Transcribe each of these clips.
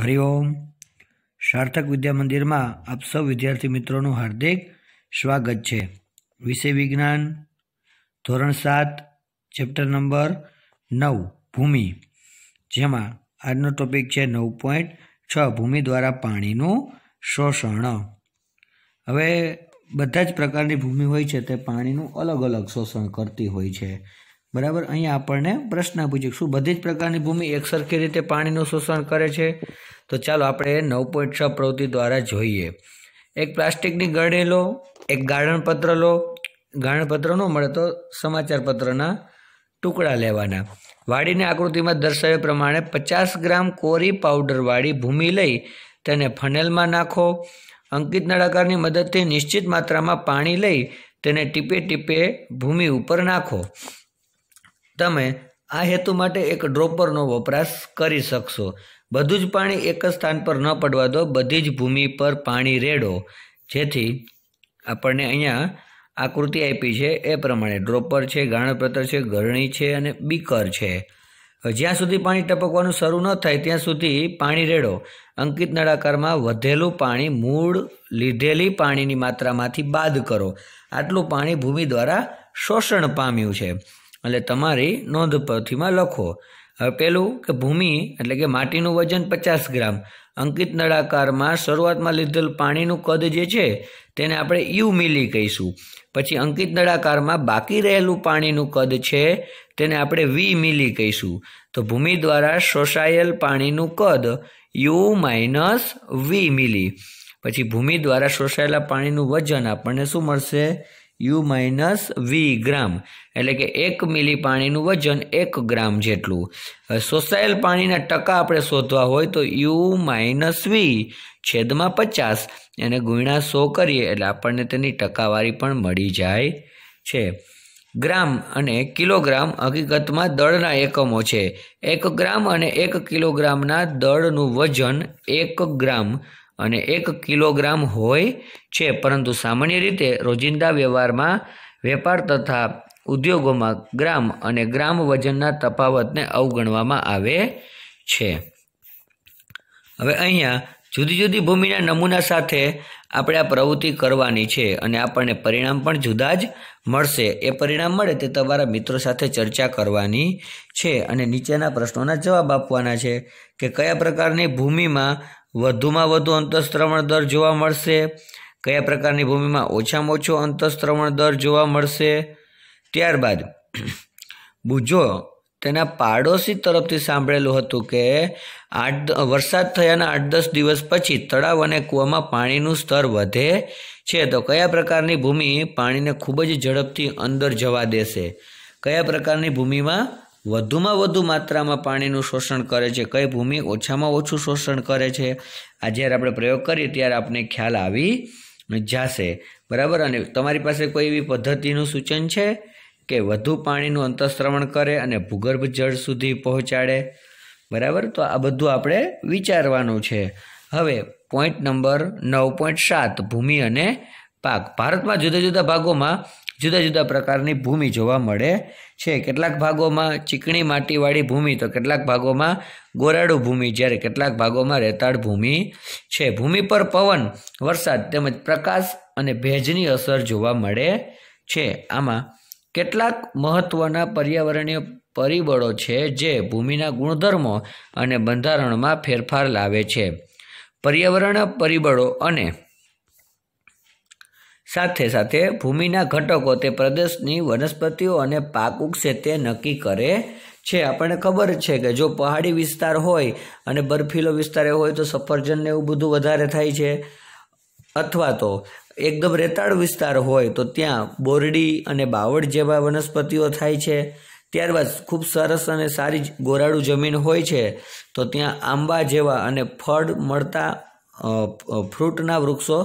હરિઓમ સાર્થક વિદ્યા મંદિરમાં આપ સૌ વિદ્યાર્થી મિત્રોનું હાર્દિક સ્વાગત છે વિષય વિજ્ઞાન ધોરણ સાત ચેપ્ટર નંબર નવ ભૂમિ જેમાં આજનો ટોપિક છે નવ પોઈન્ટ છ ભૂમિ દ્વારા પાણીનું શોષણ હવે બધા જ પ્રકારની ભૂમિ હોય છે તે પાણીનું અલગ અલગ શોષણ કરતી હોય છે બરાબર અહીંયા આપણને પ્રશ્ન પૂછ્યું શું બધી જ પ્રકારની ભૂમિ એક સરખી રીતે પાણીનું શોષણ કરે છે તો ચાલો આપણે નવ પોઈન્ટ છ પ્રવૃત્તિ દ્વારા જોઈએ એક પ્લાસ્ટિકની ગળણી લો એક ગાળણપત્ર લો ગાળણપત્ર ન મળે તો સમાચારપત્રના ટુકડા લેવાના વાડીની આકૃતિમાં દર્શાવ્યા પ્રમાણે પચાસ ગ્રામ કોરી પાવડરવાળી ભૂમિ લઈ તેને ફનેલમાં નાખો અંકિત નળાકારની મદદથી નિશ્ચિત માત્રામાં પાણી લઈ તેને ટીપે ટીપે ભૂમિ ઉપર નાખો તમે આ હેતુ માટે એક ડ્રોપરનો વપરાશ કરી શકશો બધું જ પાણી એક જ સ્થાન પર ન પડવા દો બધી જ ભૂમિ પર પાણી રેડો જેથી આપણને અહીંયા આકૃતિ આપી છે એ પ્રમાણે ડ્રોપર છે ગાણપત્ર છે ગરણી છે અને બીકર છે જ્યાં સુધી પાણી ટપકવાનું શરૂ ન થાય ત્યાં સુધી પાણી રેડો અંકિત નળાકારમાં વધેલું પાણી મૂળ લીધેલી પાણીની માત્રામાંથી બાદ કરો આટલું પાણી ભૂમિ દ્વારા શોષણ પામ્યું છે એટલે તમારી નોંધપોથીમાં લખો હવે પહેલું કે ભૂમિ એટલે કે માટીનું વજન પચાસ ગ્રામ અંકિત નળાકારમાં શરૂઆતમાં લીધેલ પાણીનું કદ જે છે તેને આપણે યુ મિલી કહીશું પછી અંકિત નળાકારમાં બાકી રહેલું પાણીનું કદ છે તેને આપણે વી મિલી કહીશું તો ભૂમિ દ્વારા શોષાયેલ પાણીનું કદ યુ માઇનસ વી મિલી પછી ભૂમિ દ્વારા શોષાયેલા પાણીનું વજન આપણને શું મળશે યુ માઇનસ વી ગ્રામ એટલે કે એક મિલી પાણીનું વજન એક ગ્રામ જેટલું શોષાયેલ પાણીના ટકા આપણે શોધવા હોય તો યુ માઇનસ વી છેદમાં પચાસ એને ગુણા સો કરીએ એટલે આપણને તેની ટકાવારી પણ મળી જાય છે ગ્રામ અને કિલોગ્રામ હકીકતમાં દળના એકમો છે એક ગ્રામ અને એક કિલોગ્રામના દળનું વજન એક ગ્રામ અને એક કિલોગ્રામ હોય છે પરંતુ સામાન્ય રીતે રોજિંદા વ્યવહારમાં વેપાર તથા ઉદ્યોગોમાં ગ્રામ અને ગ્રામ વજનના તફાવતને અવગણવામાં આવે છે હવે અહીંયા જુદી જુદી ભૂમિના નમૂના સાથે આપણે આ પ્રવૃત્તિ કરવાની છે અને આપણને પરિણામ પણ જુદા જ મળશે એ પરિણામ મળે તે તમારા મિત્રો સાથે ચર્ચા કરવાની છે અને નીચેના પ્રશ્નોના જવાબ આપવાના છે કે કયા પ્રકારની ભૂમિમાં વધુમાં વધુ અંતઃસ્ત્રવણ દર જોવા મળશે કયા પ્રકારની ભૂમિમાં ઓછામાં ઓછો અંતઃસ્ત્રવણ દર જોવા મળશે ત્યારબાદ બુજો તેના પાડોશી તરફથી સાંભળેલું હતું કે આઠ વરસાદ થયાના આઠ દસ દિવસ પછી તળાવ અને કૂવામાં પાણીનું સ્તર વધે છે તો કયા પ્રકારની ભૂમિ પાણીને ખૂબ જ ઝડપથી અંદર જવા દેશે કયા પ્રકારની ભૂમિમાં વધુમાં વધુ માત્રામાં પાણીનું શોષણ કરે છે કઈ ભૂમિ ઓછામાં ઓછું શોષણ કરે છે આ જ્યારે આપણે પ્રયોગ કરીએ ત્યારે આપને ખ્યાલ આવી જશે બરાબર અને તમારી પાસે કોઈ એવી પદ્ધતિનું સૂચન છે કે વધુ પાણીનું અંતઃસ્રવણ કરે અને ભૂગર્ભ જળ સુધી પહોંચાડે બરાબર તો આ બધું આપણે વિચારવાનું છે હવે પોઈન્ટ નંબર નવ પોઈન્ટ સાત ભૂમિ અને પાક ભારતમાં જુદા જુદા ભાગોમાં જુદા જુદા પ્રકારની ભૂમિ જોવા મળે છે કેટલાક ભાગોમાં ચીકણી માટીવાળી ભૂમિ તો કેટલાક ભાગોમાં ગોરાડુ ભૂમિ જ્યારે કેટલાક ભાગોમાં રેતાળ ભૂમિ છે ભૂમિ પર પવન વરસાદ તેમજ પ્રકાશ અને ભેજની અસર જોવા મળે છે આમાં કેટલાક મહત્ત્વના પર્યાવરણીય પરિબળો છે જે ભૂમિના ગુણધર્મો અને બંધારણમાં ફેરફાર લાવે છે પર્યાવરણ પરિબળો અને સાથે સાથે ભૂમિના ઘટકો તે પ્રદેશની વનસ્પતિઓ અને પાક ઉગશે તે નક્કી કરે છે આપણને ખબર છે કે જો પહાડી વિસ્તાર હોય અને બર્ફીલો વિસ્તાર હોય તો સફરજનને એવું બધું વધારે થાય છે અથવા તો એકદમ રેતાળ વિસ્તાર હોય તો ત્યાં બોરડી અને બાવળ જેવા વનસ્પતિઓ થાય છે ત્યારબાદ ખૂબ સરસ અને સારી ગોરાળુ જમીન હોય છે તો ત્યાં આંબા જેવા અને ફળ મળતા ફ્રૂટના વૃક્ષો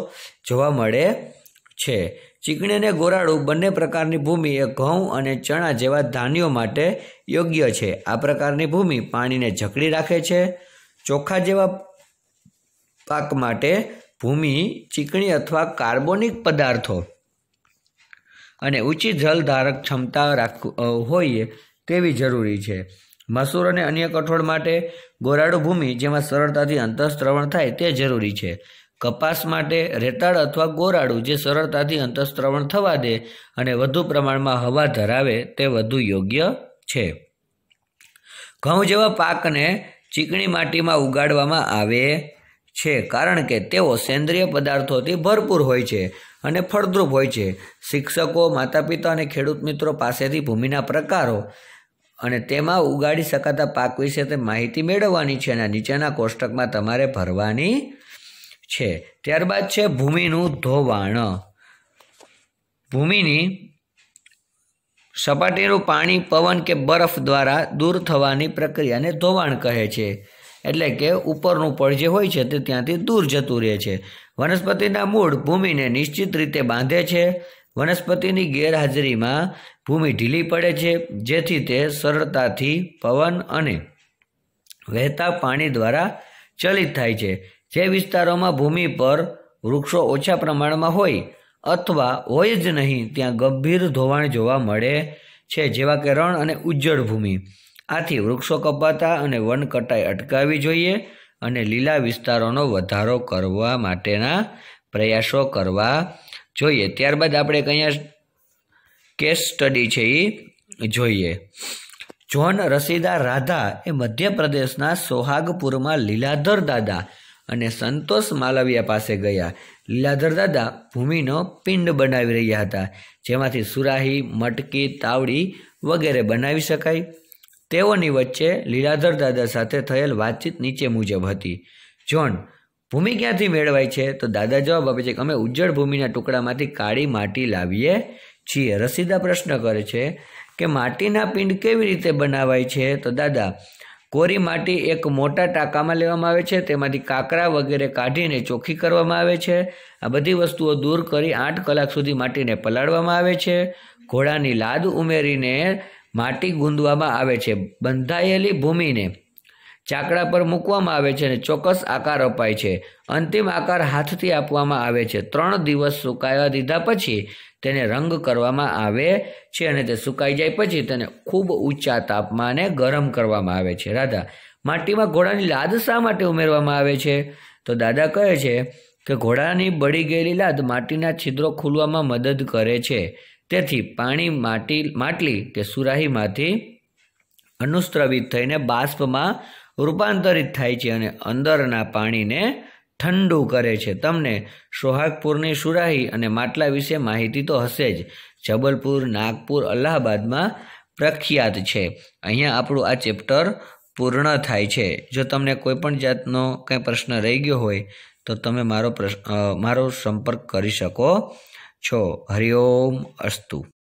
જોવા મળે છે ચીકણી અને ગોરાડું બંને પ્રકારની ભૂમિ એ ઘઉં અને ચણા જેવા ધાન્યો માટે યોગ્ય છે આ પ્રકારની ભૂમિ પાણીને જકડી રાખે છે ચોખા જેવા પાક માટે ભૂમિ ચીકણી અથવા કાર્બોનિક પદાર્થો અને ઊંચી જલધારક ક્ષમતા રાખ હોઈએ તેવી જરૂરી છે મસૂર અને અન્ય કઠોળ માટે ગોરાડો ભૂમિ જેમાં સરળતાથી અંતઃસ્ત્રવણ થાય તે જરૂરી છે કપાસ માટે રેતાળ અથવા ગોરાળું જે સરળતાથી અંતઃસ્ત્રવણ થવા દે અને વધુ પ્રમાણમાં હવા ધરાવે તે વધુ યોગ્ય છે ઘઉં જેવા પાકને ચીકણી માટીમાં ઉગાડવામાં આવે છે કારણ કે તેઓ સેન્દ્રિય પદાર્થોથી ભરપૂર હોય છે અને ફળદ્રુપ હોય છે શિક્ષકો માતા પિતા અને ખેડૂત મિત્રો પાસેથી ભૂમિના પ્રકારો અને તેમાં ઉગાડી શકાતા પાક વિશે તે માહિતી મેળવવાની છે અને નીચેના કોષ્ટકમાં તમારે ભરવાની છે ત્યારબાદ છે ભૂમિનું ધોવાણ ભૂમિની સપાટીનું પાણી પવન કે બરફ દ્વારા દૂર થવાની પ્રક્રિયાને ધોવાણ કહે છે એટલે કે ઉપરનું પડ જે હોય છે તે ત્યાંથી દૂર જતું રહે છે વનસ્પતિના મૂળ ભૂમિને નિશ્ચિત રીતે બાંધે છે વનસ્પતિની ગેરહાજરીમાં ભૂમિ ઢીલી પડે છે જેથી તે સરળતાથી પવન અને વહેતા પાણી દ્વારા ચલિત થાય છે જે વિસ્તારોમાં ભૂમિ પર વૃક્ષો ઓછા પ્રમાણમાં હોય અથવા હોય જ નહીં ત્યાં ગંભીર ધોવાણ જોવા મળે છે જેવા કે રણ અને ઉજ્જડ ભૂમિ આથી વૃક્ષો કપાતા અને વન કટાઈ અટકાવી જોઈએ અને લીલા વિસ્તારોનો વધારો કરવા માટેના પ્રયાસો કરવા જોઈએ ત્યારબાદ આપણે કંઈ કેસ સ્ટડી છે એ જોઈએ જોન રસીદા રાધા એ મધ્યપ્રદેશના સોહાગપુરમાં લીલાધર દાદા અને સંતોષ માલવિયા પાસે ગયા લીલાધર દાદા ભૂમિનો પિંડ બનાવી રહ્યા હતા જેમાંથી સુરાહી મટકી તાવડી વગેરે બનાવી શકાય તેઓની વચ્ચે લીલાધર દાદા સાથે થયેલ વાતચીત નીચે મુજબ હતી જોન ભૂમિ ક્યાંથી મેળવાય છે તો દાદા જવાબ આપે છે કે અમે ઉજ્જળ ભૂમિના ટુકડામાંથી કાળી માટી લાવીએ છીએ રસીદા પ્રશ્ન કરે છે કે માટીના પિંડ કેવી રીતે બનાવાય છે તો દાદા કોરી માટી એક મોટા ટાંકામાં લેવામાં આવે છે તેમાંથી કાકરા વગેરે કાઢીને ચોખ્ખી કરવામાં આવે છે આ બધી વસ્તુઓ દૂર કરી આઠ કલાક સુધી માટીને પલાળવામાં આવે છે ઘોડાની લાદ ઉમેરીને માટી ગુંદવામાં આવે છે બંધાયેલી ભૂમિને ચાકડા પર મૂકવામાં આવે છે અને ચોક્કસ આકાર અપાય છે અંતિમ આકાર હાથથી આપવામાં આવે છે ત્રણ દિવસ સુકાવા દીધા પછી તેને રંગ કરવામાં આવે છે અને તે સુકાઈ જાય પછી તેને ખૂબ ઊંચા તાપમાને ગરમ કરવામાં આવે છે રાધા માટીમાં ઘોડાની લાદ શા માટે ઉમેરવામાં આવે છે તો દાદા કહે છે કે ઘોડાની બળી ગયેલી લાદ માટીના છિદ્રો ખોલવામાં મદદ કરે છે તેથી પાણી માટી માટલી કે સુરાહીમાંથી અનુસ્ત્રવિત થઈને બાષ્પમાં રૂપાંતરિત થાય છે અને અંદરના પાણીને ઠંડુ કરે છે તમને સોહાગપુરની સુરાહી અને માટલા વિશે માહિતી તો હશે જ જબલપુર નાગપુર અલ્હાબાદમાં પ્રખ્યાત છે અહીંયા આપણું આ ચેપ્ટર પૂર્ણ થાય છે જો તમને કોઈપણ જાતનો કંઈ પ્રશ્ન રહી ગયો હોય તો તમે મારો પ્રશ્ન મારો સંપર્ક કરી શકો છો હરિઓમ અસ્તુ